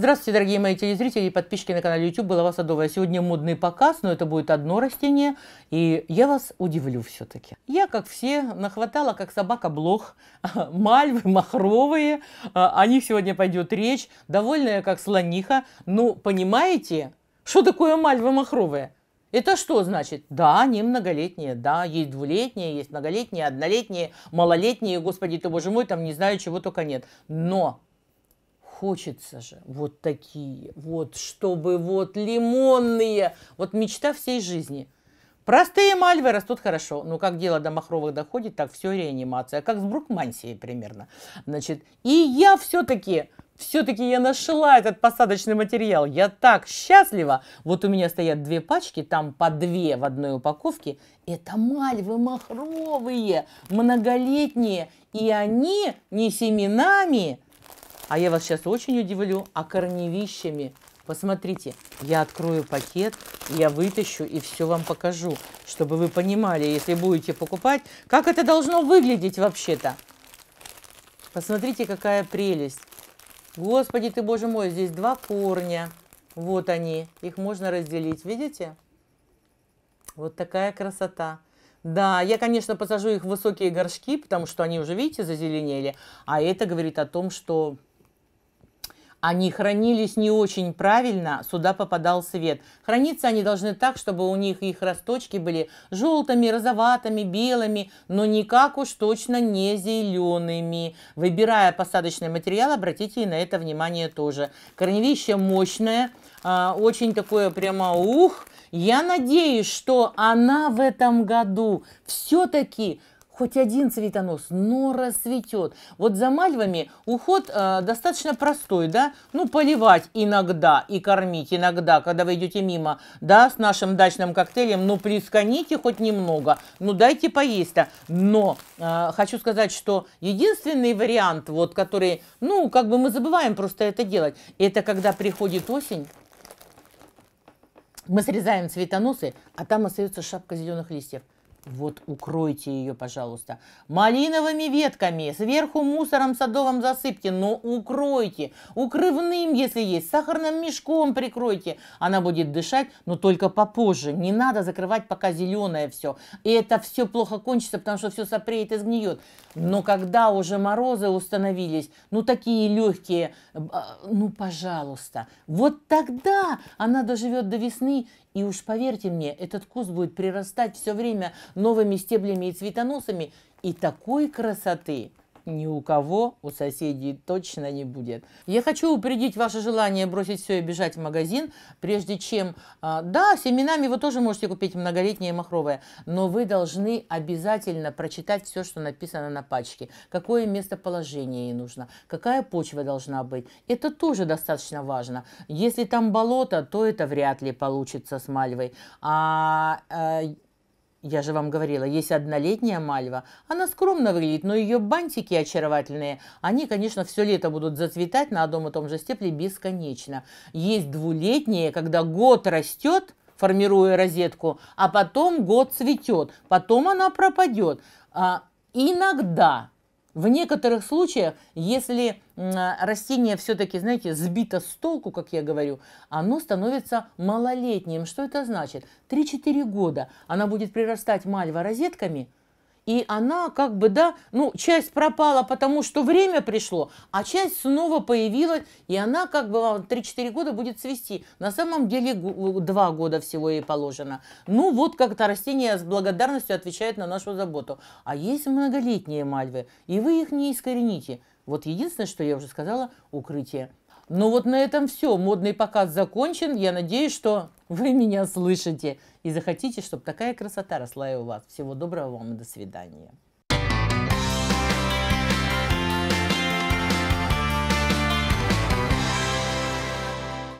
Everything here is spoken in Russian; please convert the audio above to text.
Здравствуйте, дорогие мои телезрители и подписчики на канале YouTube Голова Садовая. Сегодня модный показ, но это будет одно растение, и я вас удивлю все-таки. Я, как все, нахватала, как собака, блох, мальвы, махровые, а, о них сегодня пойдет речь, довольная, как слониха. Ну, понимаете, что такое мальвы махровые? Это что значит? Да, они многолетние, да, есть двулетние, есть многолетние, однолетние, малолетние, господи ты боже мой, там не знаю чего только нет. Но Хочется же вот такие, вот чтобы вот лимонные, вот мечта всей жизни. Простые мальвы растут хорошо, но ну, как дело до махровых доходит, так все реанимация, а как с брукмансией примерно. Значит, и я все-таки все-таки я нашла этот посадочный материал. Я так счастлива. Вот у меня стоят две пачки, там по две в одной упаковке. Это мальвы махровые, многолетние. И они не семенами, а я вас сейчас очень удивлю, а корневищами. Посмотрите, я открою пакет, я вытащу и все вам покажу, чтобы вы понимали, если будете покупать, как это должно выглядеть вообще-то. Посмотрите, какая прелесть. Господи ты, боже мой, здесь два корня. Вот они, их можно разделить, видите? Вот такая красота. Да, я, конечно, посажу их в высокие горшки, потому что они уже, видите, зазеленели. А это говорит о том, что они хранились не очень правильно, сюда попадал свет. Храниться они должны так, чтобы у них их росточки были желтыми, розоватыми, белыми, но никак уж точно не зелеными. Выбирая посадочный материал, обратите и на это внимание тоже. Корневище мощное, а, очень такое прямо ух. Я надеюсь, что она в этом году все-таки хоть один цветонос, но расцветет. Вот за мальвами уход э, достаточно простой, да? Ну, поливать иногда и кормить иногда, когда вы идете мимо, да, с нашим дачным коктейлем, ну, плесканите хоть немного, ну, дайте поесть-то. Но э, хочу сказать, что единственный вариант, вот, который, ну, как бы мы забываем просто это делать, это когда приходит осень, мы срезаем цветоносы, а там остается шапка зеленых листьев. Вот укройте ее, пожалуйста. Малиновыми ветками, сверху мусором садовым засыпьте, но укройте. Укрывным, если есть, сахарным мешком прикройте. Она будет дышать, но только попозже. Не надо закрывать пока зеленое все. И это все плохо кончится, потому что все сопреет и сгниет. Но когда уже морозы установились, ну такие легкие, э, ну пожалуйста. Вот тогда она доживет до весны и уж поверьте мне, этот куст будет прирастать все время новыми стеблями и цветоносами. И такой красоты ни у кого, у соседей точно не будет. Я хочу упредить ваше желание бросить все и бежать в магазин, прежде чем... А, да, семенами вы тоже можете купить многолетнее махровое, но вы должны обязательно прочитать все, что написано на пачке. Какое местоположение ей нужно, какая почва должна быть. Это тоже достаточно важно. Если там болото, то это вряд ли получится с мальвой. А э, я же вам говорила, есть однолетняя мальва. Она скромно выглядит, но ее бантики очаровательные. Они, конечно, все лето будут зацветать на одном и том же степле бесконечно. Есть двулетние, когда год растет, формируя розетку, а потом год цветет, потом она пропадет. А иногда в некоторых случаях, если растение все-таки, знаете, сбито с толку, как я говорю, оно становится малолетним. Что это значит? 3-4 года она будет прирастать мальва розетками – и она как бы, да, ну, часть пропала, потому что время пришло, а часть снова появилась, и она как бы 3-4 а, года будет цвести. На самом деле 2 года всего ей положено. Ну, вот как-то растение с благодарностью отвечает на нашу заботу. А есть многолетние мальвы, и вы их не искорените. Вот единственное, что я уже сказала, укрытие – ну вот на этом все. Модный показ закончен. Я надеюсь, что вы меня слышите и захотите, чтобы такая красота росла и у вас. Всего доброго вам и до свидания.